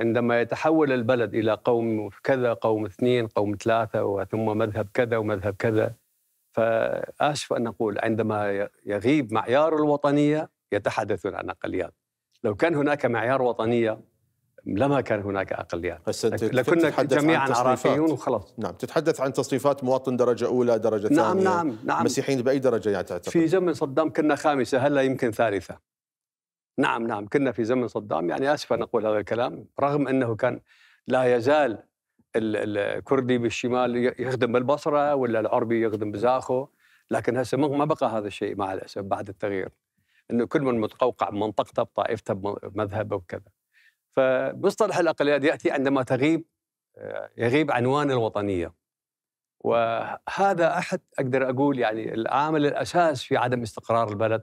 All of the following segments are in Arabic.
عندما يتحول البلد إلى قوم كذا قوم اثنين قوم ثلاثة وثم مذهب كذا ومذهب كذا فآسف أن أقول عندما يغيب معيار الوطنية يتحدثون عن أقليات لو كان هناك معيار وطنية لما كان هناك اقليات لكنا جميعا عراقيون وخلاص نعم تتحدث عن تصنيفات مواطن درجه اولى درجه نعم ثانيه نعم نعم مسيحيين باي درجه يعني تعتقد في زمن صدام كنا خامسه هلا يمكن ثالثه نعم نعم كنا في زمن صدام يعني اسف ان اقول هذا الكلام رغم انه كان لا يزال الكردي بالشمال يخدم بالبصره ولا العربي يخدم بزاخو لكن هسه ما بقى هذا الشيء مع الاسف بعد التغيير انه كل من متقوقع بمنطقته بطائفته بمذهبه وكذا فمصطلح الاقليات ياتي عندما تغيب آه، يغيب عنوان الوطنيه وهذا احد اقدر اقول يعني العامل الاساس في عدم استقرار البلد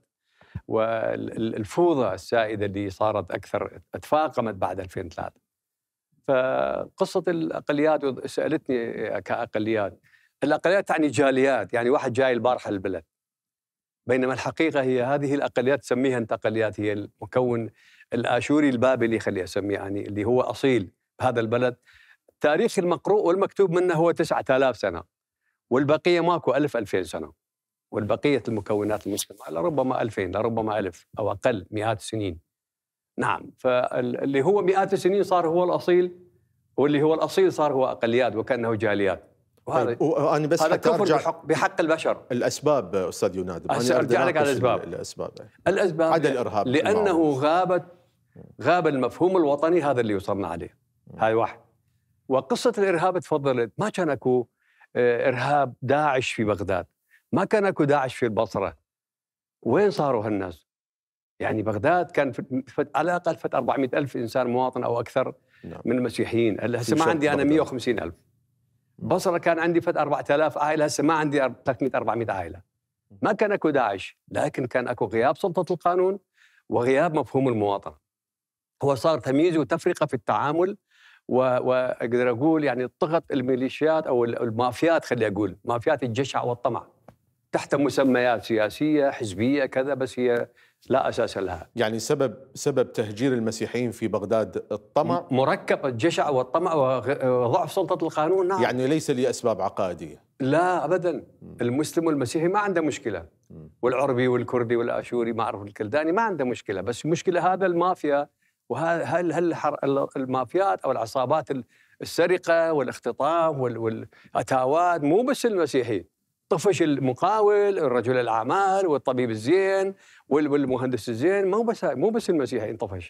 والفوضى السائده اللي صارت اكثر تفاقمت بعد 2003 فقصه الاقليات سالتني كاقليات الاقليات تعني جاليات يعني واحد جاي البارحه للبلد بينما الحقيقه هي هذه الاقليات تسميها انت اقليات هي المكون الاشوري البابلي خلي اسميه يعني اللي هو اصيل بهذا البلد تاريخ المقروء والمكتوب منه هو 9000 سنه والبقيه ماكو 1000 2000 سنه والبقية المكونات المسلمة لربما ألفين لربما ألف أو أقل مئات السنين نعم فاللي هو مئات السنين صار هو الأصيل واللي هو الأصيل صار هو أقليات وكأنه جاليات وهذا طيب، أنا بس هذا كفر بحق, بحق البشر الأسباب أستاذ ينادم أنا أرجع لك على الأسباب الأسباب الأسباب عدا الإرهاب لأنه غابت غاب المفهوم الوطني هذا اللي وصلنا عليه هاي واحد وقصة الإرهاب تفضلت ما كان أكو آه، إرهاب داعش في بغداد ما كان اكو داعش في البصره وين صاروا هالناس؟ يعني بغداد كان فت... على الاقل فت 400 الف انسان مواطن او اكثر نعم. من المسيحيين هسه ما عندي انا 150 الف بصره كان عندي فت 4000 عائله هسه ما عندي 300 400 عائله ما كان اكو داعش لكن كان اكو غياب سلطه القانون وغياب مفهوم المواطن هو صار تمييز وتفرقه في التعامل واقدر اقول يعني طغت الميليشيات او المافيات خلي اقول مافيات الجشع والطمع تحت مسميات سياسيه حزبيه كذا بس هي لا اساس لها يعني سبب سبب تهجير المسيحيين في بغداد الطمع مركب الجشع والطمع وضعف سلطه القانون نعم يعني ليس لاسباب عقائديه لا ابدا المسلم والمسيحي ما عنده مشكله والعربي والكردي والاشوري ما اعرف الكلداني ما عنده مشكله بس المشكله هذا المافيا وهل هل المافيات او العصابات السرقه والاختطاف والاتاوات مو بس المسيحي طفش المقاول الرجل الاعمال والطبيب الزين والمهندس الزين مو بس مو بس المسيحي انطفش